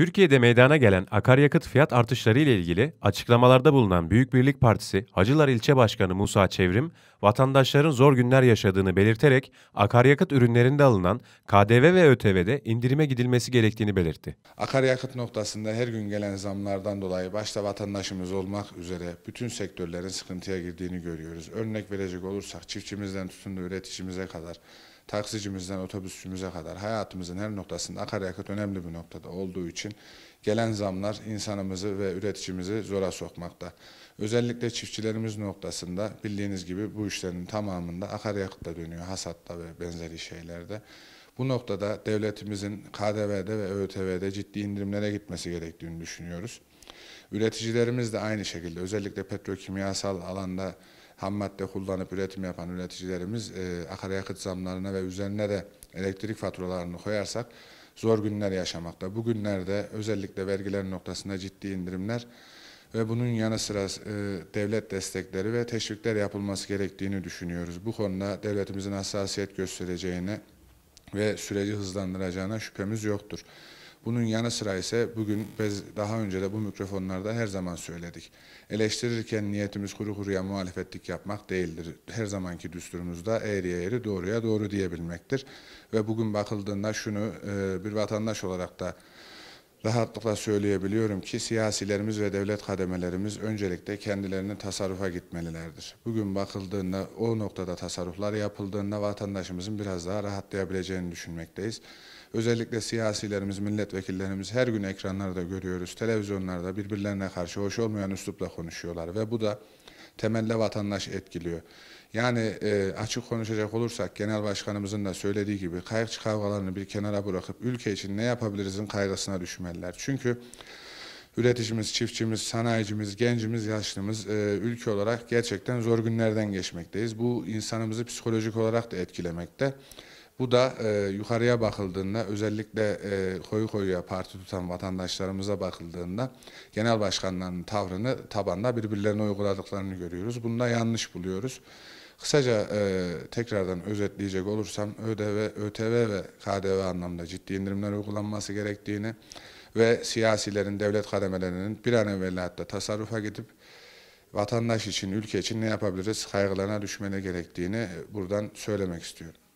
Türkiye'de meydana gelen akaryakıt fiyat artışları ile ilgili açıklamalarda bulunan Büyük Birlik Partisi Hacılar İlçe Başkanı Musa Çevrim, vatandaşların zor günler yaşadığını belirterek akaryakıt ürünlerinde alınan KDV ve ÖTV'de indirime gidilmesi gerektiğini belirtti. Akaryakıt noktasında her gün gelen zamlardan dolayı başta vatandaşımız olmak üzere bütün sektörlerin sıkıntıya girdiğini görüyoruz. Örnek verecek olursak çiftçimizden tutun da üreticimize kadar taksicimizden otobüsçümüze kadar hayatımızın her noktasında akaryakıt önemli bir noktada olduğu için gelen zamlar insanımızı ve üreticimizi zora sokmakta. Özellikle çiftçilerimiz noktasında bildiğiniz gibi bu işlerin tamamında akaryakıtla dönüyor, hasatta ve benzeri şeylerde. Bu noktada devletimizin KDV'de ve ÖTV'de ciddi indirimlere gitmesi gerektiğini düşünüyoruz. Üreticilerimiz de aynı şekilde özellikle petrokimyasal alanda ham madde kullanıp üretim yapan üreticilerimiz e, akaryakıt zamlarına ve üzerine de elektrik faturalarını koyarsak zor günler yaşamakta. Bu günlerde özellikle vergiler noktasında ciddi indirimler ve bunun yanı sıra e, devlet destekleri ve teşvikler yapılması gerektiğini düşünüyoruz. Bu konuda devletimizin hassasiyet göstereceğine ve süreci hızlandıracağına şüphemiz yoktur. Bunun yanı sıra ise bugün biz daha önce de bu mikrofonlarda her zaman söyledik. Eleştirirken niyetimiz kuru kuruya muhalefetlik yapmak değildir. Her zamanki düsturumuzda eğriye eğri doğruya doğru diyebilmektir. Ve bugün bakıldığında şunu e, bir vatandaş olarak da rahatlıkla söyleyebiliyorum ki siyasilerimiz ve devlet kademelerimiz öncelikle kendilerinin tasarrufa gitmelilerdir. Bugün bakıldığında o noktada tasarruflar yapıldığında vatandaşımızın biraz daha rahatlayabileceğini düşünmekteyiz. Özellikle siyasilerimiz, milletvekillerimiz her gün ekranlarda görüyoruz. Televizyonlarda birbirlerine karşı hoş olmayan üslupla konuşuyorlar ve bu da temelde vatandaş etkiliyor. Yani e, açık konuşacak olursak genel başkanımızın da söylediği gibi kayıkçı kavgalarını bir kenara bırakıp ülke için ne yapabilirizin kaygısına düşmeliler. Çünkü üreticimiz, çiftçimiz, sanayicimiz, gencimiz, yaşlımız e, ülke olarak gerçekten zor günlerden geçmekteyiz. Bu insanımızı psikolojik olarak da etkilemekte. Bu da e, yukarıya bakıldığında özellikle e, koyu koyuya parti tutan vatandaşlarımıza bakıldığında genel başkanların tavrını tabanda birbirlerine uyguladıklarını görüyoruz. Bunu da yanlış buluyoruz. Kısaca e, tekrardan özetleyecek olursam ÖDV, ÖTV ve KDV anlamda ciddi indirimler uygulanması gerektiğini ve siyasilerin, devlet kademelerinin bir an evvel hatta tasarrufa gidip vatandaş için, ülke için ne yapabiliriz kaygılarına düşmene gerektiğini buradan söylemek istiyorum.